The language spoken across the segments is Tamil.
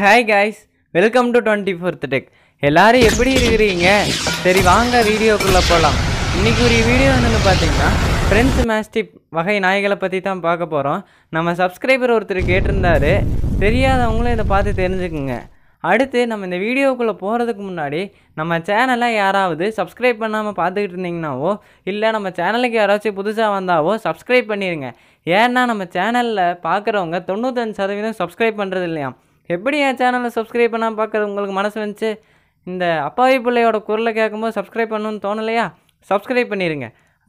hi guys welcome to twenty fourth tech எல்லாரும் எப்படி இருக்கிறீங்க சரி வாங்க வீடியோக்குள்ளே போகலாம் இன்றைக்கி ஒரு வீடியோ என்னென்னு பார்த்தீங்கன்னா ஃப்ரெண்ட்ஸ் மேஸ்டிப் வகை நாய்களை பற்றி தான் பார்க்க போகிறோம் நம்ம சப்ஸ்கிரைபர் ஒருத்தர் கேட்டிருந்தாரு தெரியாதவங்களும் இதை பார்த்து தெரிஞ்சுக்குங்க அடுத்து நம்ம இந்த வீடியோக்குள்ளே போகிறதுக்கு முன்னாடி நம்ம சேனலை யாராவது சப்ஸ்கிரைப் பண்ணாமல் பார்த்துக்கிட்டு இருந்தீங்கன்னாவோ இல்லை நம்ம சேனலுக்கு யாராச்சும் புதுசாக வந்தாவோ சப்ஸ்கிரைப் பண்ணிடுங்க ஏன்னா நம்ம சேனலில் பார்க்குறவங்க தொண்ணூத்தஞ்சு சதவீதம் சப்ஸ்கிரைப் பண்ணுறது இல்லையா எப்படி என் சேனலை சப்ஸ்கிரைப் பண்ணால் பார்க்குறது உங்களுக்கு மனசு வந்துச்சு இந்த அப்பாவி பிள்ளையோட குரலை கேட்கும்போது சப்ஸ்கிரைப் பண்ணணும்னு தோணலையா சப்ஸ்கிரைப் பண்ணிடுங்க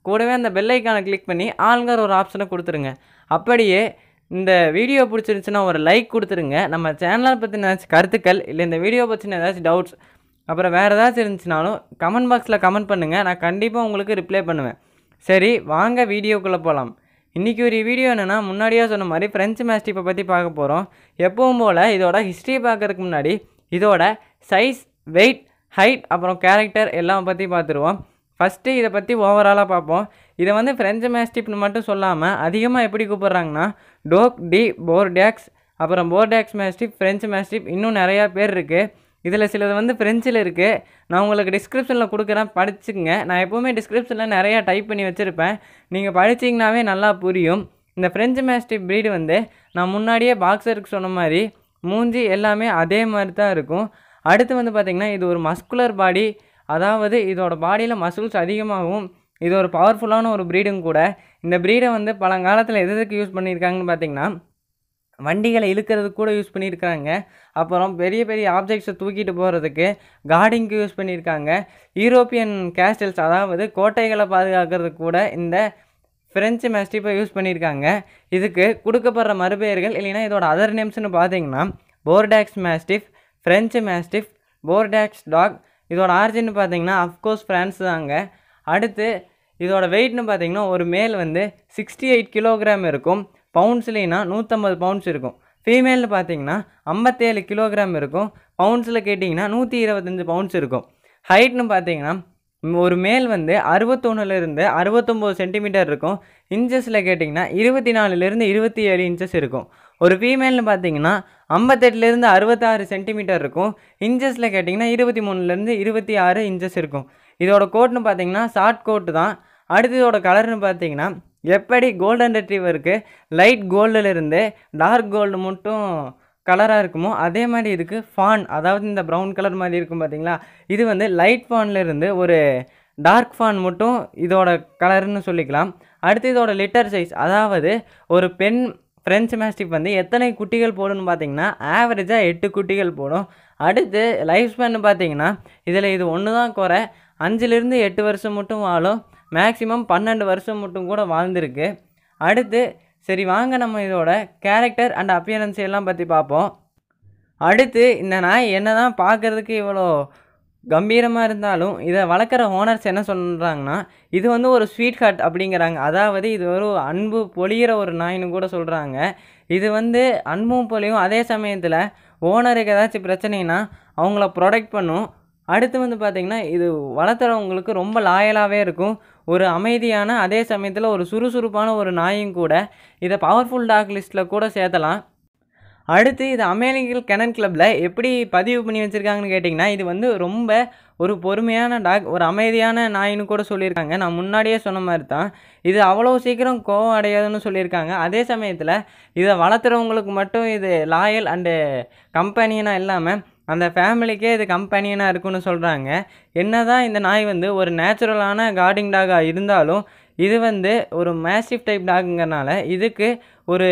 கூடவே அந்த பெல்லைக்கானை கிளிக் பண்ணி ஆளுங்கிற ஒரு ஆப்ஷனை கொடுத்துருங்க அப்படியே இந்த வீடியோ பிடிச்சிருந்துச்சுன்னா ஒரு லைக் கொடுத்துருங்க நம்ம சேனலை பற்றின ஏதாச்சும் கருத்துக்கள் இல்லை இந்த வீடியோ பற்றின ஏதாச்சும் டவுட்ஸ் அப்புறம் வேறு ஏதாச்சும் இருந்துச்சுனாலும் கமெண்ட் பாக்ஸில் கமெண்ட் பண்ணுங்கள் நான் கண்டிப்பாக உங்களுக்கு ரிப்ளை பண்ணுவேன் சரி வாங்க வீடியோக்குள்ளே போகலாம் இன்றைக்கி ஒரு வீடியோ என்னென்னா முன்னாடியே சொன்ன மாதிரி ஃப்ரெஞ்சு மேஸ்டிப்பை பற்றி பார்க்க போகிறோம் எப்பவும் போல் இதோட ஹிஸ்ட்ரி பார்க்குறதுக்கு முன்னாடி இதோட சைஸ் வெயிட் ஹைட் அப்புறம் கேரக்டர் எல்லாம் பற்றி பார்த்துருவோம் ஃபஸ்ட்டு இதை பற்றி ஓவராலாக பார்ப்போம் இதை வந்து ஃப்ரெஞ்சு மேஸ்டிப்னு மட்டும் சொல்லாமல் அதிகமாக எப்படி கூப்பிட்றாங்கன்னா டோக் டி போர்டாக்ஸ் அப்புறம் போர்டாக்ஸ் மேஸ்டிப் ஃப்ரெஞ்சு மேஸ்டிப் இன்னும் நிறையா பேர் இருக்குது இதில் சிலது வந்து ஃப்ரெஞ்சில் இருக்குது நான் உங்களுக்கு டிஸ்கிரிப்ஷனில் கொடுக்குறேன் படிச்சுக்கங்க நான் எப்போவுமே டிஸ்கிரிப்ஷனில் நிறையா டைப் பண்ணி வச்சுருப்பேன் நீங்கள் படிச்சிங்கனாவே நல்லா புரியும் இந்த ஃப்ரெஞ்சு மேஸ்டிக் ப்ரீடு வந்து நான் முன்னாடியே பாக்ஸருக்கு சொன்ன மாதிரி மூஞ்சி எல்லாமே அதே மாதிரி தான் இருக்கும் அடுத்து வந்து பார்த்திங்கன்னா இது ஒரு மஸ்குலர் பாடி அதாவது இதோட பாடியில் மசில்ஸ் அதிகமாகவும் இது ஒரு பவர்ஃபுல்லான ஒரு ப்ரீடும் கூட இந்த ப்ரீடை வந்து பழங்காலத்தில் எதுக்கு யூஸ் பண்ணியிருக்காங்கன்னு பார்த்திங்கன்னா வண்டிகளை இழுக்கிறதுக்கு கூட யூஸ் பண்ணியிருக்கிறாங்க அப்புறம் பெரிய பெரிய ஆப்ஜெக்ட்ஸை தூக்கிட்டு போகிறதுக்கு கார்டிங்க்கு யூஸ் பண்ணியிருக்காங்க யூரோப்பியன் கேஸ்டல்ஸ் அதாவது கோட்டைகளை பாதுகாக்கிறதுக்கு கூட இந்த ஃப்ரெஞ்சு மேஸ்டிப்பை யூஸ் பண்ணியிருக்காங்க இதுக்கு கொடுக்கப்படுற மறுபெயர்கள் இல்லைன்னா இதோட அதர் நேம்ஸ்னு பார்த்தீங்கன்னா Bordeaux mastiff French mastiff Bordeaux dog இதோட ஆர்ஜின்னு பார்த்தீங்கன்னா அஃப்கோர்ஸ் ஃப்ரான்ஸ் தாங்க அடுத்து இதோட வெயிட்னு பார்த்தீங்கன்னா ஒரு மேல் வந்து சிக்ஸ்டி எயிட் கிலோகிராம் இருக்கும் பவுன்ஸ்லேனா நூற்றம்பது பவுன்ஸ் இருக்கும் ஃபீமேலில் பார்த்தீங்கன்னா ஐம்பத்தேழு கிலோகிராம் இருக்கும் பவுன்ஸில் கேட்டிங்கன்னா நூற்றி இருபத்தஞ்சி பவுன்ஸ் இருக்கும் ஹைட்னு பார்த்தீங்கன்னா ஒரு மேல் வந்து அறுபத்தொன்னுலேருந்து அறுபத்தொம்போது சென்டிமீட்டர் இருக்கும் இன்ச்சஸில் கேட்டிங்கன்னா இருபத்தி நாலுலேருந்து இருபத்தி ஏழு இன்ச்சஸ் இருக்கும் ஒரு ஃபீமேல்னு பார்த்தீங்கன்னா ஐம்பத்தெட்டுலேருந்து அறுபத்தாறு சென்டிமீட்டர் இருக்கும் இன்ச்சஸில் கேட்டிங்கன்னா இருபத்தி மூணுலேருந்து இருபத்தி ஆறு இன்ச்சஸ் இருக்கும் இதோட கோட்னு பார்த்தீங்கன்னா ஷார்ட் கோட்டு தான் அடுத்ததோட கலர்னு பார்த்தீங்கன்னா எப்படி கோல்டன் ரெட்ரீவருக்கு லைட் கோல்டுலேருந்து டார்க் கோல்டு மட்டும் கலராக இருக்குமோ அதே மாதிரி இதுக்கு ஃபான் அதாவது இந்த ப்ரௌன் கலர் மாதிரி இருக்கும் பார்த்தீங்களா இது வந்து லைட் ஃபான்லேருந்து ஒரு டார்க் ஃபான் மட்டும் இதோட கலர்னு சொல்லிக்கலாம் அடுத்து இதோட லிட்டர் சைஸ் அதாவது ஒரு பெண் ஃப்ரெஞ்சு மேஸ்டிக் வந்து எத்தனை குட்டிகள் போடும்னு பார்த்தீங்கன்னா ஆவரேஜாக எட்டு குட்டிகள் போடும் அடுத்து லைஃப் ஸ்பேன்னு பார்த்தீங்கன்னா இதில் இது ஒன்று தான் குறை அஞ்சுலேருந்து எட்டு வருஷம் மட்டும் வாழும் மேக்ஸிமம் பன்னெண்டு வருஷம் மட்டும் கூட வாழ்ந்திருக்கு அடுத்து சரி வாங்க நம்ம இதோட கேரக்டர் அண்ட் அப்பியரன்ஸ் எல்லாம் பற்றி பார்ப்போம் அடுத்து இந்த நாய் என்ன தான் பார்க்குறதுக்கு இவ்வளோ கம்பீரமாக இருந்தாலும் இதை வளர்க்குற ஓனர்ஸ் என்ன சொல்கிறாங்கன்னா இது வந்து ஒரு ஸ்வீட் ஹார்ட் அப்படிங்கிறாங்க அதாவது இது ஒரு அன்பு பொழிகிற ஒரு நாயின்னு கூட சொல்கிறாங்க இது வந்து அன்பும் பொழியும் அதே சமயத்தில் ஓனருக்கு ஏதாச்சும் பிரச்சனைனா அவங்கள ப்ரொடெக்ட் பண்ணும் அடுத்து வந்து பார்த்திங்கன்னா இது வளர்த்துறவங்களுக்கு ரொம்ப லாயலாகவே இருக்கும் ஒரு அமைதியான அதே சமயத்தில் ஒரு சுறுசுறுப்பான ஒரு நாயும் கூட இதை பவர்ஃபுல் டாக் லிஸ்ட்டில் கூட சேர்த்தலாம் அடுத்து இது அமெரிக்கல் கெனன் கிளப்பில் எப்படி பதிவு பண்ணி வச்சுருக்காங்கன்னு கேட்டிங்கன்னா இது வந்து ரொம்ப ஒரு பொறுமையான டாக் ஒரு அமைதியான நாயின்னு கூட சொல்லியிருக்காங்க நான் முன்னாடியே சொன்ன மாதிரி தான் இது அவ்வளோ சீக்கிரம் கோவம் அடையாதுன்னு சொல்லியிருக்காங்க அதே சமயத்தில் இதை வளர்த்துறவங்களுக்கு மட்டும் இது லாயல் அண்டு கம்பெனினா இல்லாமல் அந்த ஃபேமிலிக்கே இது கம்பெனியனாக இருக்குன்னு சொல்கிறாங்க என்ன தான் இந்த நாய் வந்து ஒரு நேச்சுரலான கார்டிங் டாகாக இருந்தாலும் இது வந்து ஒரு மேசிவ் டைப் டாகுங்கிறனால இதுக்கு ஒரு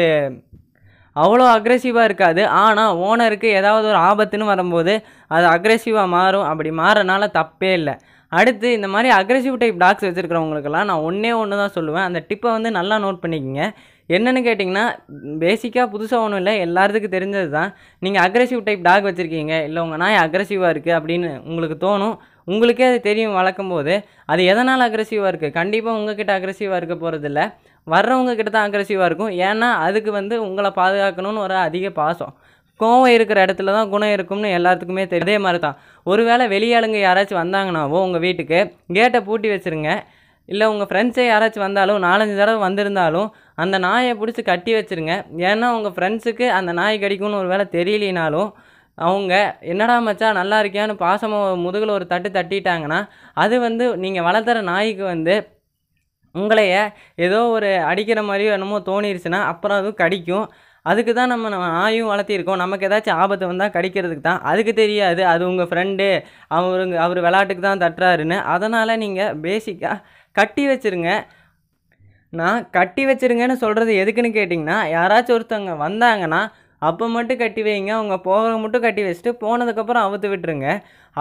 அவ்வளோ அக்ரெசிவாக இருக்காது ஆனால் ஓனருக்கு ஏதாவது ஒரு ஆபத்துன்னு வரும்போது அது அக்ரெசிவாக மாறும் அப்படி மாறனால தப்பே இல்லை அடுத்து இந்த மாதிரி அக்ரெசிவ் டைப் டாக்ஸ் வச்சுருக்கிறவங்களுக்கெல்லாம் நான் ஒன்றே ஒன்று தான் சொல்லுவேன் அந்த டிப்பை வந்து நல்லா நோட் பண்ணிக்கோங்க என்னென்னு கேட்டிங்கன்னா பேசிக்காக புதுசாக ஒன்றும் இல்லை எல்லாத்துக்கும் தெரிஞ்சது தான் நீங்கள் அக்ரெசிவ் டைப் டாக் வச்சுருக்கீங்க இல்லை உங்கள் நாய் அக்ரெசிவாக இருக்குது அப்படின்னு உங்களுக்கு தோணும் உங்களுக்கே அது தெரியும் வளர்க்கும் போது அது எதனால் அக்ரெசிவாக இருக்குது கண்டிப்பாக உங்ககிட்ட அக்ரெசிவாக இருக்க போகிறதில்ல வர்றவங்க கிட்ட தான் அக்ரெசிவாக இருக்கும் ஏன்னா அதுக்கு வந்து உங்களை பாதுகாக்கணும்னு ஒரு அதிக பாசம் கோவம் இருக்கிற இடத்துல தான் குணம் இருக்கும்னு எல்லாத்துக்குமே தெரியும் அதே மாதிரி தான் ஒருவேளை வெளியாளுங்க யாராச்சும் வந்தாங்கனாவோ உங்கள் வீட்டுக்கு கேட்டை பூட்டி வச்சுருங்க இல்லை உங்கள் ஃப்ரெண்ட்ஸே யாராச்சும் வந்தாலும் நாலஞ்சு தடவை வந்திருந்தாலும் அந்த நாயை பிடிச்சி கட்டி வச்சுருங்க ஏன்னா உங்கள் ஃப்ரெண்ட்ஸுக்கு அந்த நாய் கடிக்கும்னு ஒரு வேளை தெரியலினாலும் அவங்க என்னடா மச்சா நல்லா இருக்கியான்னு பாசமாக முதுகில் ஒரு தட்டு தட்டிட்டாங்கன்னா அது வந்து நீங்கள் வளர்த்துற நாய்க்கு வந்து உங்களைய ஏதோ ஒரு அடிக்கிற மாதிரியோ என்னமோ தோணிருச்சுன்னா அப்புறம் அதுவும் கடிக்கும் அதுக்கு தான் நம்ம நம்ம நாயும் வளர்த்திருக்கோம் நமக்கு ஏதாச்சும் ஆபத்து வந்தால் கடிக்கிறதுக்கு தான் அதுக்கு தெரியாது அது உங்கள் ஃப்ரெண்டு அவருங்க அவர் விளாட்டுக்கு தான் தட்டுறாருன்னு அதனால் நீங்கள் பேசிக்காக கட்டி வச்சுருங்க நான் கட்டி வச்சுருங்கன்னு சொல்கிறது எதுக்குன்னு கேட்டிங்கன்னா யாராச்சும் ஒருத்தவங்க வந்தாங்கன்னா அப்போ மட்டும் கட்டி வைங்க அவங்க போக மட்டும் கட்டி வச்சுட்டு போனதுக்கப்புறம் அவுத்து விட்டுருங்க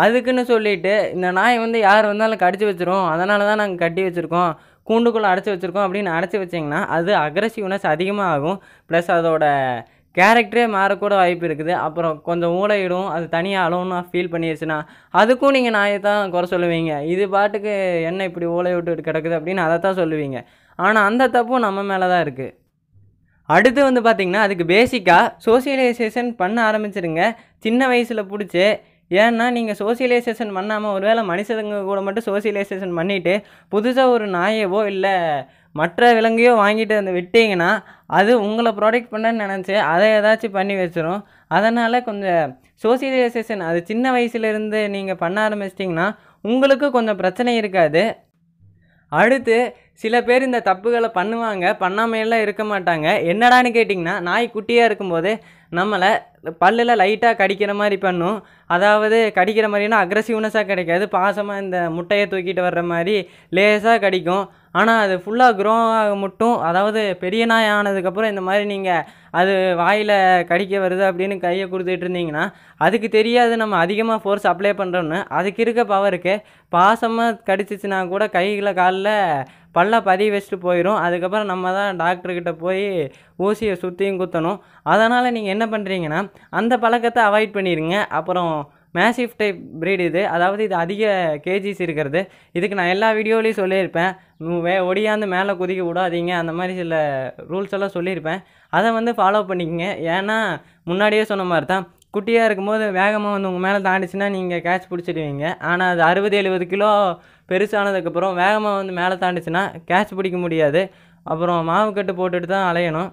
அதுக்குன்னு சொல்லிவிட்டு இந்த நாய் வந்து யார் வந்தாலும் கடிச்சு வச்சிரும் அதனால தான் நாங்கள் கட்டி வச்சுருக்கோம் கூண்டுக்குள்ளே அடைச்சி வச்சுருக்கோம் அப்படின்னு அடைச்சி வச்சிங்கன்னா அது அக்ரஸிவ்னஸ் அதிகமாக ஆகும் ப்ளஸ் அதோட கேரக்டரே மாறக்கூட வாய்ப்பு இருக்குது அப்புறம் கொஞ்சம் ஊழையிடும் அது தனியாக அளவுன்னு ஃபீல் பண்ணிடுச்சுன்னா அதுக்கும் நீங்கள் நாயை தான் குறை சொல்லுவீங்க இது பாட்டுக்கு என்ன இப்படி ஊழை விட்டு கிடக்குது அப்படின்னு அதை தான் சொல்லுவீங்க ஆனால் அந்த தப்பும் நம்ம மேலே தான் இருக்குது அடுத்து வந்து பார்த்திங்கன்னா அதுக்கு பேசிக்காக சோசியலைசேஷன் பண்ண ஆரம்பிச்சிருங்க சின்ன வயசில் பிடிச்சி ஏன்னா நீங்கள் சோசியலைசேஷன் பண்ணாமல் ஒருவேளை மனுஷங்க கூட மட்டும் சோசியலைசேஷன் பண்ணிவிட்டு புதுசாக ஒரு நாயவோ இல்லை மற்ற விலங்கையோ வாங்கிட்டு வந்து விட்டிங்கன்னா அது உங்களை ப்ரொடெக்ட் பண்ணுன்னு நினச்சி அதை ஏதாச்சும் பண்ணி வச்சிரும் அதனால் கொஞ்சம் சோசியலைசேஷன் அது சின்ன வயசுலேருந்து நீங்கள் பண்ண ஆரம்பிச்சிட்டிங்கன்னா உங்களுக்கு கொஞ்சம் பிரச்சனை இருக்காது அடுத்து சில பேர் இந்த தப்புகளை பண்ணுவாங்க பண்ணாமையெல்லாம் இருக்க மாட்டாங்க என்னடான்னு கேட்டிங்கன்னா நாய் குட்டியாக இருக்கும்போது நம்மளை பல்லில் லைட்டாக கடிக்கிற மாதிரி பண்ணும் அதாவது கடிக்கிற மாதிரினா அக்ரஸிவ்னஸாக கிடைக்காது பாசமாக இந்த முட்டையை தூக்கிட்டு வர்ற மாதிரி லேசாக கடிக்கும் ஆனால் அது ஃபுல்லாக க்ரோ ஆக மட்டும் அதாவது பெரிய நாய் ஆனதுக்கப்புறம் இந்த மாதிரி நீங்கள் அது வாயில் கடிக்க வருது அப்படின்னு கையை கொடுத்துட்டு இருந்தீங்கன்னா அதுக்கு தெரியாது நம்ம அதிகமாக ஃபோர்ஸ் அப்ளை பண்ணுறோன்னு அதுக்கு இருக்க பவருக்கு பாசமாக கடிச்சிச்சுன்னா கூட கைகளை காலில் பல்ல பதிய வச்சுட்டு போயிடும் அதுக்கப்புறம் நம்ம தான் டாக்டர்கிட்ட போய் ஊசியை சுற்றியும் குத்தணும் அதனால் நீங்கள் என்ன பண்ணுறீங்கன்னா அந்த பழக்கத்தை அவாய்ட் பண்ணிடுங்க அப்புறம் மேசிவ் டைப் ப்ரீடு இது அதாவது இது அதிக கேஜிஸ் இருக்கிறது இதுக்கு நான் எல்லா வீடியோலையும் சொல்லியிருப்பேன் வே ஒடியாந்து மேலே குதிக்க விடாதீங்க அந்த மாதிரி சில ரூல்ஸ் எல்லாம் சொல்லியிருப்பேன் அதை வந்து ஃபாலோ பண்ணிக்கங்க ஏன்னா முன்னாடியே சொன்ன மாதிரி தான் குட்டியாக இருக்கும்போது வேகமாக வந்து உங்கள் மேலே தாண்டிச்சுன்னா நீங்கள் கேட்ச் பிடிச்சிடுவீங்க ஆனால் அது அறுபது எழுபது கிலோ பெருசானதுக்கப்புறம் வேகமாக வந்து மேலே தாண்டிச்சுன்னா கேட்ச் பிடிக்க முடியாது அப்புறம் மாவு கட்டு போட்டுட்டு தான் அலையணும்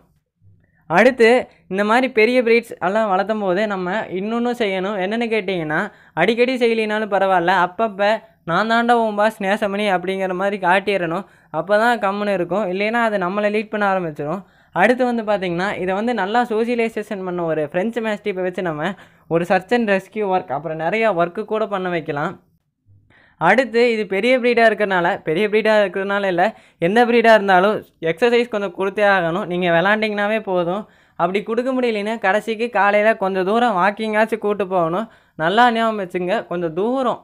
அடுத்து இந்த மாதிரி பெரிய பிரீட்ஸ் எல்லாம் வளர்த்தும் போது நம்ம இன்னொன்றும் செய்யணும் என்னென்னு கேட்டிங்கன்னா அடிக்கடி செய்யலினாலும் பரவாயில்ல அப்பப்போ நான் தாண்டா உன் பாஸ் நேசமணி அப்படிங்கிற மாதிரி காட்டிடணும் அப்போ தான் கம்முன்னு இருக்கும் இல்லைன்னா அது நம்மளை லீட் பண்ண ஆரம்பிச்சிடும் அடுத்து வந்து பார்த்திங்கன்னா இதை வந்து நல்லா சோசியலைசேஷன் பண்ண ஒரு ஃப்ரெஞ்சு மேஸ்டிப்பை வச்சு நம்ம ஒரு சர்ச் அண்ட் ரெஸ்கியூ ஒர்க் அப்புறம் நிறையா ஒர்க்கு கூட பண்ண வைக்கலாம் அடுத்து இது பெரிய ப்ரீடாக இருக்கிறனால பெரிய ப்ரீடாக இருக்கிறதுனால இல்லை எந்த ப்ரீடாக இருந்தாலும் எக்ஸசைஸ் கொஞ்சம் கொடுத்தே ஆகணும் நீங்கள் விளாண்டிங்கனாவே போதும் அப்படி கொடுக்க முடியலன்னா கடைசிக்கு காலையில் கொஞ்சம் தூரம் வாக்கிங்காச்சும் கூட்டு போகணும் நல்லா ஞாபகம் வச்சுங்க கொஞ்சம் தூரம்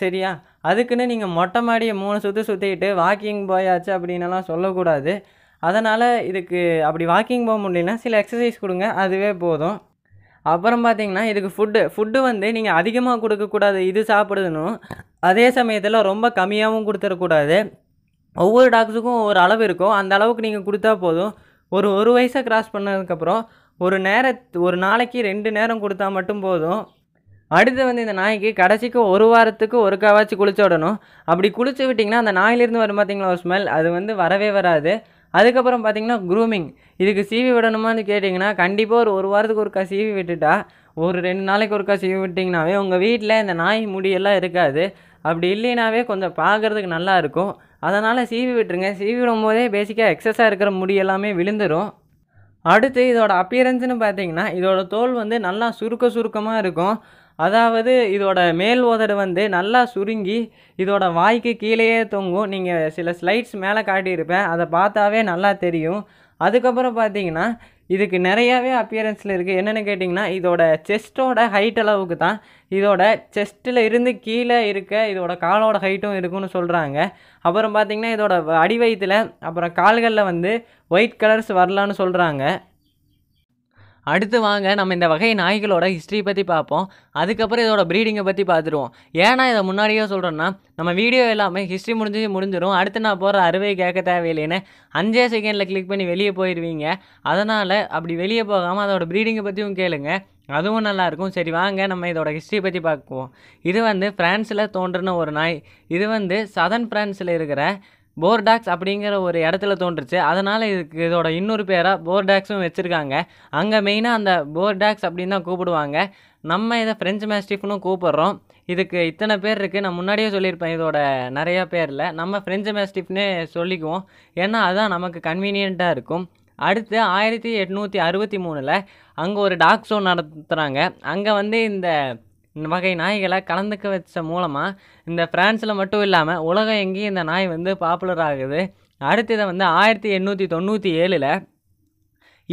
சரியா அதுக்குன்னு நீங்கள் மொட்டை மாடியை மூணு சுற்றி சுற்றிட்டு வாக்கிங் போயாச்சு அப்படின்னலாம் சொல்லக்கூடாது அதனால் இதுக்கு அப்படி வாக்கிங் போக முடியலன்னா சில எக்ஸசைஸ் கொடுங்க அதுவே போதும் அப்புறம் பார்த்தீங்கன்னா இதுக்கு ஃபுட்டு ஃபுட்டு வந்து நீங்கள் அதிகமாக கொடுக்கக்கூடாது இது சாப்பிடுதுன்னு அதே சமயத்தில் ரொம்ப கம்மியாகவும் கொடுத்துடக்கூடாது ஒவ்வொரு டாக்ஸுக்கும் ஒரு அளவு இருக்கும் அந்த அளவுக்கு நீங்கள் கொடுத்தா போதும் ஒரு ஒரு வயசை க்ராஸ் பண்ணதுக்கப்புறம் ஒரு நேர ஒரு நாளைக்கு ரெண்டு நேரம் கொடுத்தா மட்டும் போதும் அடுத்து வந்து இந்த நாய்க்கு கடைசிக்கு ஒரு வாரத்துக்கு ஒரு காவாச்சு குளிச்சு விடணும் அப்படி குளிச்சு விட்டிங்கன்னா அந்த நாயிலிருந்து வரும் பார்த்தீங்களா ஒரு ஸ்மெல் அது வந்து வரவே வராது அதுக்கப்புறம் பார்த்தீங்கன்னா க்ரூமிங் இதுக்கு சீவி விடணுமான்னு கேட்டிங்கன்னா கண்டிப்பாக ஒரு ஒரு வாரத்துக்கு ஒருக்கா சீவி விட்டுட்டா ஒரு ரெண்டு நாளைக்கு ஒருக்கா சீவி விட்டிங்கனாவே உங்கள் வீட்டில் இந்த நாய் முடியெல்லாம் இருக்காது அப்படி இல்லைனாவே கொஞ்சம் பார்க்குறதுக்கு நல்லாயிருக்கும் அதனால் சீவி விட்டுருங்க சீவி விடும்போதே பேசிக்காக எக்ஸஸாக இருக்கிற முடி எல்லாமே விழுந்துடும் அடுத்து இதோட அப்பியரன்ஸ்னு பார்த்தீங்கன்னா இதோட தோல் வந்து நல்லா சுருக்க சுருக்கமாக இருக்கும் அதாவது இதோட மேல் உதடு வந்து நல்லா சுருங்கி இதோட வாய்க்கு கீழேயே தொங்கும் நீங்கள் சில ஸ்லைட்ஸ் மேலே காட்டியிருப்பேன் அதை பார்த்தாவே நல்லா தெரியும் அதுக்கப்புறம் பார்த்தீங்கன்னா இதுக்கு நிறையாவே அப்பியரன்ஸில் இருக்குது என்னென்னு கேட்டிங்கன்னா இதோட செஸ்ட்டோட ஹைட் அளவுக்கு தான் இதோட செஸ்ட்டில் இருந்து கீழே இருக்க இதோட காலோட ஹைட்டும் இருக்குன்னு சொல்கிறாங்க அப்புறம் பார்த்திங்கன்னா இதோட அடிவயத்தில் அப்புறம் கால்களில் வந்து ஒயிட் கலர்ஸ் வரலான்னு சொல்கிறாங்க அடுத்து வாங்க நம்ம இந்த வகை நாய்களோட ஹிஸ்ட்ரி பற்றி பார்ப்போம் அதுக்கப்புறம் இதோட ப்ரீடிங்கை பற்றி பார்த்துருவோம் ஏன்னா இதை முன்னாடியே சொல்கிறோன்னா நம்ம வீடியோ எல்லாமே ஹிஸ்ட்ரி முடிஞ்சு முடிஞ்சிடும் அடுத்து நான் போகிற அறுவை கேட்க தேவையில்லைன்னு அஞ்சே செகண்டில் கிளிக் பண்ணி வெளியே போயிடுவீங்க அதனால் அப்படி வெளியே போகாமல் அதோட ப்ரீடிங்கை பற்றியும் கேளுங்க அதுவும் நல்லாயிருக்கும் சரி வாங்க நம்ம இதோட ஹிஸ்ட்ரி பற்றி பார்க்குவோம் இது வந்து ஃப்ரான்ஸில் தோன்றின ஒரு நாய் இது வந்து சதன் ஃப்ரான்ஸில் இருக்கிற போர்டாக்ஸ் அப்படிங்கிற ஒரு இடத்துல தோன்றுச்சு அதனால் இதுக்கு இதோட இன்னொரு பேராக போர்டாக்ஸும் வச்சுருக்காங்க அங்கே மெயினாக அந்த போர்டாக்ஸ் அப்படின்னு தான் கூப்பிடுவாங்க நம்ம இதை ஃப்ரெஞ்சு மேஸ்டிஃப்னு கூப்பிட்றோம் இதுக்கு இத்தனை பேர் இருக்குது நான் முன்னாடியே சொல்லியிருப்பேன் இதோட நிறையா பேரில் நம்ம ஃப்ரெஞ்சு மேஸ்டிக்னே சொல்லிக்குவோம் ஏன்னா அதுதான் நமக்கு கன்வீனியண்ட்டாக இருக்கும் அடுத்து ஆயிரத்தி எட்நூற்றி அறுபத்தி மூணில் அங்கே ஒரு டாக் ஷோ நடத்துகிறாங்க அங்கே வந்து இந்த வகை நாய்களை கலந்துக்க வச்ச மூலமாக இந்த ஃப்ரான்ஸில் மட்டும் இல்லாமல் உலகம் எங்கேயும் இந்த நாய் வந்து பாப்புலர் ஆகுது அடுத்து இதை வந்து ஆயிரத்தி எண்ணூற்றி தொண்ணூற்றி ஏழில்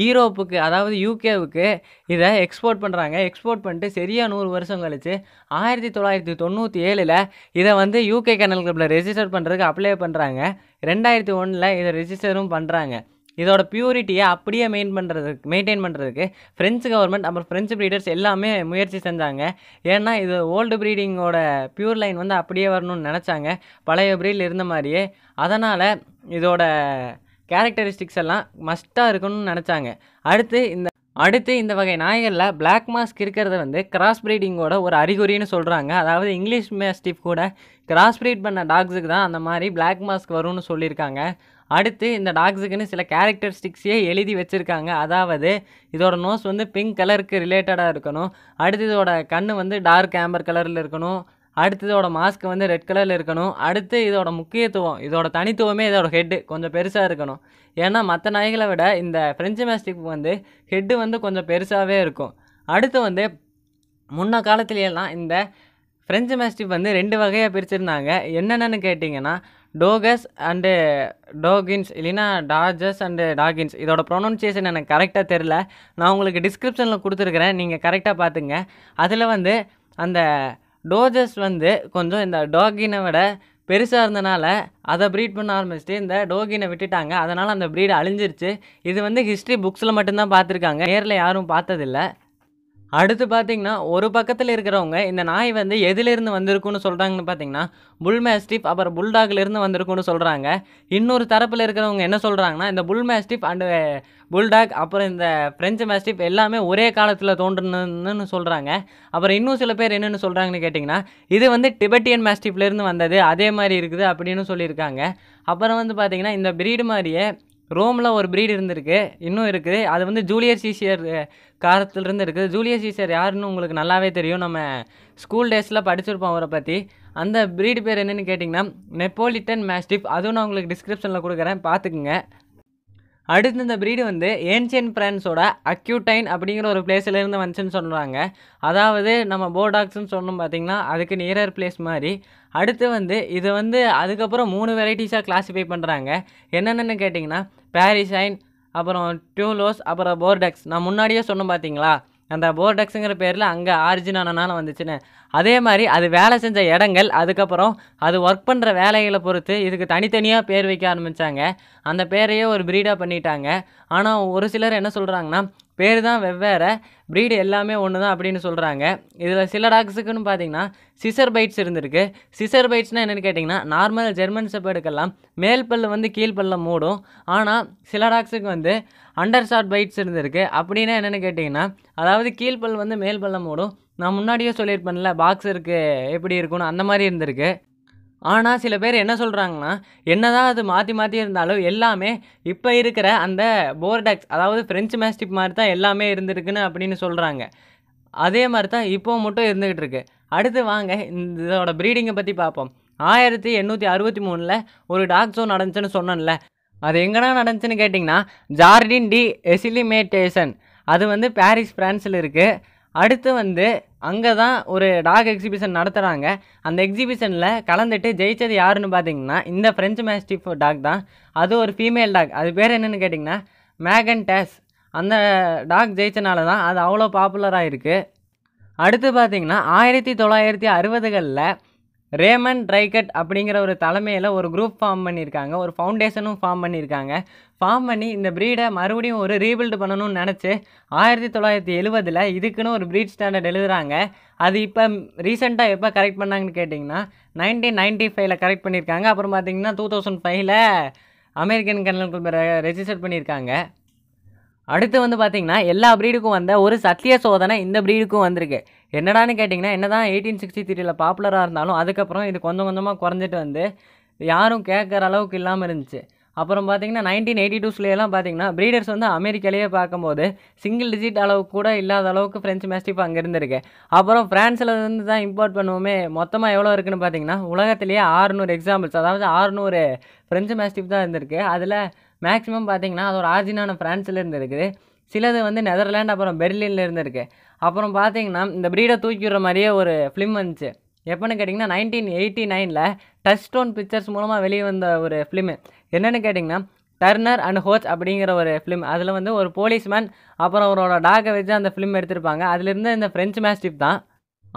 ஈரோப்புக்கு அதாவது யூகேவுக்கு இதை எக்ஸ்போர்ட் பண்ணுறாங்க எக்ஸ்போர்ட் பண்ணிட்டு சரியாக நூறு வருஷம் கழித்து ஆயிரத்தி தொள்ளாயிரத்தி தொண்ணூற்றி ஏழில் இதை வந்து யூகே கேனல் கிளப்பில் ரெஜிஸ்டர் பண்ணுறதுக்கு அப்ளை பண்ணுறாங்க ரெண்டாயிரத்தி ஒன்றில் இதை ரெஜிஸ்டரும் பண்ணுறாங்க இதோட பியூரிட்டியை அப்படியே மெயின் பண்ணுறதுக்கு மெயின்டைன் பண்ணுறதுக்கு ஃப்ரெஞ்சு கவர்மெண்ட் அப்புறம் ஃப்ரெஞ்சு ப்ரீடர்ஸ் எல்லாமே முயற்சி செஞ்சாங்க ஏன்னா இது ஓல்டு ப்ரீடிங்கோட பியூர் லைன் வந்து அப்படியே வரணும்னு நினச்சாங்க பழைய ப்ரீடில் இருந்த மாதிரியே அதனால் இதோட கேரக்டரிஸ்டிக்ஸ் எல்லாம் மஸ்ட்டாக இருக்கணும்னு நினச்சாங்க அடுத்து இந்த அடுத்து இந்த வகை நாய்களில் பிளாக் மாஸ்க் இருக்கிறத வந்து கிராஸ் ப்ரீடிங்கோட ஒரு அறிகுறின்னு சொல்கிறாங்க அதாவது இங்கிலீஷ் மேஸ்டிப் கூட கிராஸ் ப்ரீட் பண்ண டாக்ஸுக்கு தான் அந்த மாதிரி பிளாக் மாஸ்க் வரும்னு சொல்லியிருக்காங்க அடுத்து இந்த டாக்ஸுக்குன்னு சில கேரக்டரிஸ்டிக்ஸையே எழுதி வச்சுருக்காங்க அதாவது இதோட நோஸ் வந்து பிங்க் கலருக்கு ரிலேட்டடாக இருக்கணும் அடுத்து இதோட கண் வந்து டார்க் ஆம்பர் கலரில் இருக்கணும் அடுத்து இதோட மாஸ்க் வந்து ரெட் கலரில் இருக்கணும் அடுத்து இதோட முக்கியத்துவம் இதோட தனித்துவமே இதோட ஹெட்டு கொஞ்சம் பெருசாக இருக்கணும் ஏன்னா மற்ற நாய்களை விட இந்த ஃப்ரெஞ்சு மேஸ்டிக் வந்து ஹெட்டு வந்து கொஞ்சம் பெருசாகவே இருக்கும் அடுத்து வந்து முன்ன காலத்துலையெல்லாம் இந்த ஃப்ரெஞ்சு மேஸ்டிக் வந்து ரெண்டு வகையாக பிரிச்சுருந்தாங்க என்னென்னு கேட்டிங்கன்னா டோகஸ் அண்டு டோகின்ஸ் இல்லைன்னா டாஜஸ் அண்டு டாகின்ஸ் இதோட ப்ரொனன்சியேஷன் எனக்கு கரெக்டாக தெரில நான் உங்களுக்கு டிஸ்கிரிப்ஷனில் கொடுத்துருக்குறேன் நீங்கள் கரெக்டாக பார்த்துங்க அதில் வந்து அந்த டோஜஸ் வந்து கொஞ்சம் இந்த டாகினை விட பெருசாக இருந்தனால அதை ப்ரீட் பண்ண ஆரம்பிச்சுட்டு இந்த டோகினை விட்டுட்டாங்க அதனால் அந்த ப்ரீடு அழிஞ்சிருச்சு இது வந்து ஹிஸ்ட்ரி புக்ஸில் மட்டும்தான் பார்த்துருக்காங்க நேரில் யாரும் பார்த்ததில்ல அடுத்து பார்த்தீங்கன்னா ஒரு பக்கத்தில் இருக்கிறவங்க இந்த நாய் வந்து எதிலிருந்து வந்திருக்குன்னு சொல்கிறாங்கன்னு பார்த்தீங்கன்னா புல் மேஸ்டிப் அப்புறம் புல்டாக்லேருந்து வந்திருக்குன்னு சொல்கிறாங்க இன்னொரு தரப்பில் இருக்கிறவங்க என்ன சொல்கிறாங்கன்னா இந்த புல் மேஸ்டிப் அண்டு புல்டாக் அப்புறம் இந்த ஃப்ரெஞ்சு மேஸ்டிப் எல்லாமே ஒரே காலத்தில் தோன்றுனதுன்னு சொல்கிறாங்க அப்புறம் இன்னும் சில பேர் என்னென்னு சொல்கிறாங்கன்னு கேட்டிங்கன்னா இது வந்து டிபெட்டியன் மேஸ்டிப்லேருந்து வந்தது அதே மாதிரி இருக்குது அப்படின்னு சொல்லியிருக்காங்க அப்புறம் வந்து பார்த்திங்கன்னா இந்த பிரீடு மாதிரியே ரோமில் ஒரு ப்ரீடு இருந்திருக்கு இன்னும் இருக்குது அது வந்து ஜூலியர் சீசியர் காலத்துலேருந்து இருக்குது ஜூலியர் சீசியர் யாருன்னு உங்களுக்கு நல்லாவே தெரியும் நம்ம ஸ்கூல் டேஸில் படிச்சிருப்போம் அவரை பற்றி அந்த ப்ரீடு பேர் என்னென்னு கேட்டிங்கன்னா நெப்போலிட்டன் மேஸ்டிப் அதுவும் நான் உங்களுக்கு டிஸ்கிரிப்ஷனில் கொடுக்குறேன் பார்த்துக்குங்க அடுத்து இந்த ப்ரீடு வந்து ஏன்ஷியன் பிரான்ஸோட அக்யூடைன் அப்படிங்கிற ஒரு பிளேஸ்லேருந்து வந்துச்சுன்னு சொல்கிறாங்க அதாவது நம்ம போடாக்ஸ்ன்னு சொன்னோம் பார்த்திங்கன்னா அதுக்கு நியரர் பிளேஸ் மாதிரி அடுத்து வந்து இது வந்து அதுக்கப்புறம் மூணு வெரைட்டிஸாக கிளாஸிஃபை பண்ணுறாங்க என்னென்னு கேட்டிங்கன்னா பேரிசைன் அப்புறம் டியூலோஸ் அப்புறம் போர்டக்ஸ் நான் முன்னாடியே சொன்னோம் பார்த்தீங்களா அந்த போர்டெக்ஸுங்கிற பேரில் அங்கே ஆரிஜினானனால வந்துச்சுன்னு அதே மாதிரி அது வேலை செஞ்ச இடங்கள் அதுக்கப்புறம் அது ஒர்க் பண்ணுற வேலைகளை பொறுத்து இதுக்கு தனித்தனியாக பேர் வைக்க ஆரம்பித்தாங்க அந்த பேரையே ஒரு ப்ரீடாக பண்ணிட்டாங்க ஆனால் ஒரு சிலர் என்ன சொல்கிறாங்கன்னா பேர் தான் வெவ்வேறு ப்ரீடு எல்லாமே ஒன்று தான் அப்படின்னு சொல்கிறாங்க இதில் சில டாக்ஸுக்குன்னு பார்த்தீங்கன்னா சிசர் பைட்ஸ் இருந்திருக்கு சிசர் பைட்ஸ்னால் என்னென்னு கேட்டிங்கன்னா நார்மல் ஜெர்மன் செப்பெடுக்கெல்லாம் மேல் பல்லு வந்து கீழ் மூடும் ஆனால் சில டாக்ஸுக்கு வந்து அண்டர் ஷார்ட் பைட்ஸ் இருந்திருக்கு அப்படின்னா என்னென்னு கேட்டிங்கன்னா அதாவது கீழ்பல் வந்து மேல் பல்லம் ஓடும் நான் முன்னாடியே சொல்லியிருப்பேன்ல பாக்ஸ் இருக்குது எப்படி இருக்கும்னு அந்த மாதிரி இருந்திருக்கு ஆனால் சில பேர் என்ன சொல்கிறாங்கன்னா என்ன தான் அது மாற்றி மாற்றி இருந்தாலும் எல்லாமே இப்போ இருக்கிற அந்த போர்டக்ஸ் அதாவது ஃப்ரெஞ்சு மேஸ்டிக் மாதிரி தான் எல்லாமே இருந்திருக்குன்னு அப்படின்னு சொல்கிறாங்க அதே மாதிரி தான் இப்போ மட்டும் இருந்துக்கிட்டு இருக்கு அடுத்து வாங்க இந்த இதோட ப்ரீடிங்கை பற்றி பார்ப்போம் ஆயிரத்தி எண்ணூற்றி அறுபத்தி மூணில் ஒரு டாக் ஷோ நடந்துச்சுன்னு சொன்னேன்ல அது எங்கேனா நடந்துச்சுன்னு கேட்டிங்கன்னா ஜார்டின் டி எசிலிமேட்டேஷன் அது வந்து பாரிஸ் ஃப்ரான்ஸில் இருக்குது அடுத்து வந்து அங்கே தான் ஒரு டாக் எக்ஸிபிஷன் நடத்துகிறாங்க அந்த எக்ஸிபிஷனில் கலந்துட்டு ஜெயித்தது யாருன்னு பார்த்தீங்கன்னா இந்த ஃப்ரெஞ்சு மேஸ்டிஃப் டாக் தான் அது ஒரு ஃபீமேல் டாக் அது பேர் என்னென்னு கேட்டிங்கன்னா மேகன் டேஸ் அந்த டாக் ஜெயிச்சனால தான் அது அவ்வளோ பாப்புலராக இருக்குது அடுத்து பார்த்திங்கன்னா ஆயிரத்தி தொள்ளாயிரத்தி அறுபதுகளில் ரேமன் ட்ரைகட் அப்படிங்கிற ஒரு தலைமையில் ஒரு குரூப் ஃபார்ம் பண்ணியிருக்காங்க ஒரு ஃபவுண்டேஷனும் ஃபார்ம் பண்ணியிருக்காங்க ஃபார்ம் பண்ணி இந்த ப்ரீடை மறுபடியும் ஒரு ரீபில்டு பண்ணணும்னு நினச்சி ஆயிரத்தி தொள்ளாயிரத்தி எழுபதில் இதுக்குன்னு ஒரு ப்ரீட் ஸ்டாண்டர்ட் எழுதுகிறாங்க அது இப்போ ரீசெண்டாக எப்போ கரெக்ட் பண்ணாங்கன்னு கேட்டிங்கன்னா நைன்டீன் நைன்ட்டி ஃபைவ்ல கரெக்ட் பண்ணியிருக்காங்க அப்புறம் பார்த்திங்கன்னா டூ தௌசண்ட் ஃபைவ்ல அமெரிக்கன் கண்ணல் ரெஜிஸ்டர் பண்ணியிருக்காங்க அடுத்து வந்து பார்த்திங்கன்னா எல்லா ப்ரீடுக்கும் வந்த ஒரு சத்திய சோதனை இந்த ப்ரீடுக்கும் வந்திருக்கு என்னடான்னு கேட்டிங்கன்னா என்ன தான் எயிட்டீன் சிக்ஸ்டி த்ரீயில் பாப்புலராக இருந்தாலும் அதுக்கப்புறம் இது கொஞ்சம் கொஞ்சமாக குறைஞ்சிட்டு வந்து யாரும் கேட்குற அளவுக்கு இல்லாமல் இருந்துச்சு அப்புறம் பார்த்தீங்கன்னா நைன்டீன் எயிட்டி டூஸ்லாம் பார்த்தீங்கன்னா ப்ரீடர்ஸ் வந்து அமெரிக்காலேயே பார்க்கும்போது சிங்கிள் டிஜிட் அளவு கூட இல்லாத அளவுக்கு ஃப்ரெஞ்சு மேஸ்டிப் அங்கே இருந்திருக்கு அப்புறம் ஃப்ரான்ஸில் இருந்து தான் இம்போர்ட் பண்ணுவோமே மொத்தமாக எவ்வளோ இருக்குன்னு பார்த்தீங்கன்னா உலகத்திலேயே ஆறுநூறு எக்ஸாம்பிள்ஸ் அதாவது ஆறுநூறு ஃப்ரெஞ்சு மேஸ்டிப் தான் இருந்திருக்கு அதில் மேக்ஸிமம் பார்த்தீங்கன்னா அதோட ஆர்ஜினான ஃப்ரான்ஸில் இருந்துருக்குது சிலது வந்து நெதர்லாண்ட் அப்புறம் பெர்லினில் இருந்துருக்கு அப்புறம் பார்த்தீங்கன்னா இந்த ப்ரீடை தூக்கிடுற மாதிரியே ஒரு ஃபிலிம் வந்துச்சு எப்போன்னு கேட்டிங்கன்னா நைன்டீன் எயிட்டி நைனில் டச் ஸ்டோன் பிக்சர்ஸ் மூலமாக வெளியே வந்த ஒரு ஃபிலிமு என்னென்னு கேட்டிங்கன்னா டர்னர் அண்ட் ஹோச் அப்படிங்கிற ஒரு ஃபிலிம் அதில் வந்து ஒரு போலீஸ்மேன் அப்புறம் அவரோட டாகை வச்சு அந்த ஃபிலிம் எடுத்திருப்பாங்க அதுலேருந்து இந்த ஃப்ரெஞ்சு மேஸ்டிப் தான்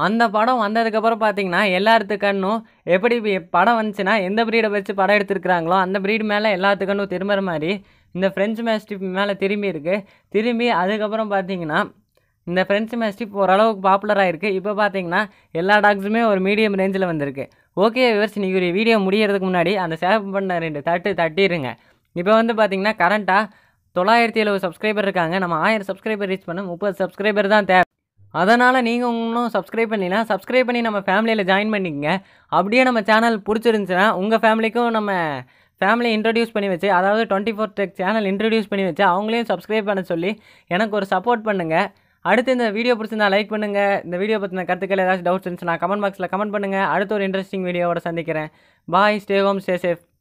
அந்த படம் வந்ததுக்கப்புறம் பார்த்தீங்கன்னா எல்லாத்துக்கண்ணும் எப்படி படம் வந்துச்சுன்னா எந்த ப்ரீடை வச்சு படம் எடுத்திருக்கிறாங்களோ அந்த ப்ரீடு மேலே எல்லாத்துக்கண்ணும் திரும்புகிற மாதிரி இந்த ஃப்ரெஞ்சு மேஸ்டிப் மேலே திரும்பி இருக்குது திரும்பி அதுக்கப்புறம் பார்த்தீங்கன்னா இந்த ஃப்ரெஞ்சு மேஸ்டிப் ஓரளவுக்கு பாப்புலராக இருக்குது இப்போ பார்த்தீங்கன்னா எல்லா டாக்ஸுமே ஒரு மீடியம் ரேஞ்சில் வந்திருக்கு ஓகே விவர்ஸ் நீங்கள் ஒரு வீடியோ முடியறதுக்கு முன்னாடி அந்த சேவ் பண்ண ரெண்டு தட்டு தட்டிடுங்க இப்போ வந்து பார்த்தீங்கன்னா கரண்ட்டாக தொள்ளாயிரத்தி எழுபது சப்ஸ்கிரைபர் இருக்காங்க நம்ம ஆயிரம் சப்ஸ்கிரைபர் ரீச் பண்ண முப்பது சப்ஸ்கிரைபர் தான் தேவை அதனால் நீங்கள் உங்களும் சப்ஸ்கிரைப் பண்ணிடலாம் சப்ஸ்கிரைப் பண்ணி நம்ம ஃபேமிலியில் ஜாயின் பண்ணிக்கோங்க அப்படியே நம்ம சேனல் பிடிச்சிருந்துச்சுன்னா உங்கள் ஃபேமிலிக்கும் நம்ம ஃபேமிலியை இன்ட்ரடியூஸ் பண்ணி வச்சு அதாவது twenty four tech channel introduce பண்ணி வச்சு அவங்களையும் சப்ஸ்கிரைப் பண்ண சொல்லி எனக்கு ஒரு சப்போர்ட் பண்ணுங்கள் அடுத்து இந்த வீடியோ பிடிச்சிருந்தா லைக் பண்ணுங்கள் இந்த வீடியோ பற்றின கருத்துக்கள் ஏதாச்சும் டவுட்ஸ் இருந்துச்சுன்னா கமெண்ட் பாக்ஸில் கமெண்ட் பண்ணுங்கள் அடுத்து ஒரு இன்ட்ரெஸ்டிங் வீடியோவோட சந்திக்கிறேன் bye stay home stay safe